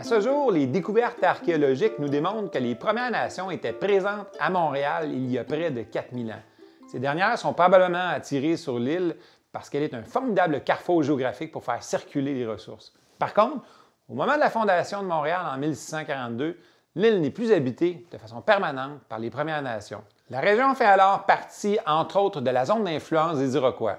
À ce jour, les découvertes archéologiques nous démontrent que les Premières Nations étaient présentes à Montréal il y a près de 4000 ans. Ces dernières sont probablement attirées sur l'île parce qu'elle est un formidable carrefour géographique pour faire circuler les ressources. Par contre, au moment de la fondation de Montréal en 1642, l'île n'est plus habitée de façon permanente par les Premières Nations. La région fait alors partie, entre autres, de la zone d'influence des Iroquois.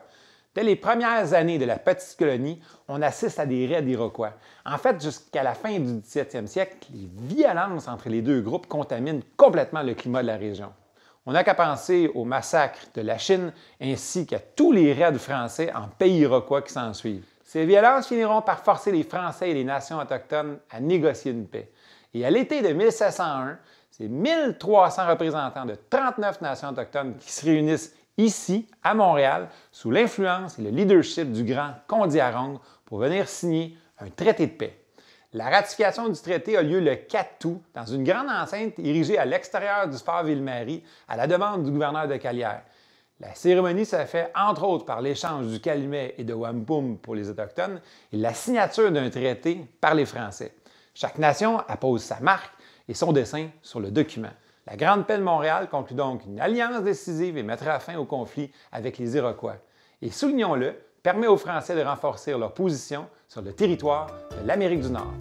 Dès les premières années de la petite colonie, on assiste à des raids iroquois. En fait, jusqu'à la fin du 17e siècle, les violences entre les deux groupes contaminent complètement le climat de la région. On n'a qu'à penser au massacre de la Chine ainsi qu'à tous les raids français en pays iroquois qui s'ensuivent. Ces violences finiront par forcer les Français et les nations autochtones à négocier une paix. Et à l'été de 1701, c'est 1300 représentants de 39 nations autochtones qui se réunissent ici, à Montréal, sous l'influence et le leadership du grand Condi pour venir signer un traité de paix. La ratification du traité a lieu le 4 août dans une grande enceinte érigée à l'extérieur du fort Ville-Marie à la demande du gouverneur de Calière. La cérémonie se fait entre autres par l'échange du calumet et de wampum pour les Autochtones et la signature d'un traité par les Français. Chaque nation appose sa marque et son dessin sur le document. La Grande Paix de Montréal conclut donc une alliance décisive et mettra fin au conflit avec les Iroquois. Et soulignons-le, permet aux Français de renforcer leur position sur le territoire de l'Amérique du Nord.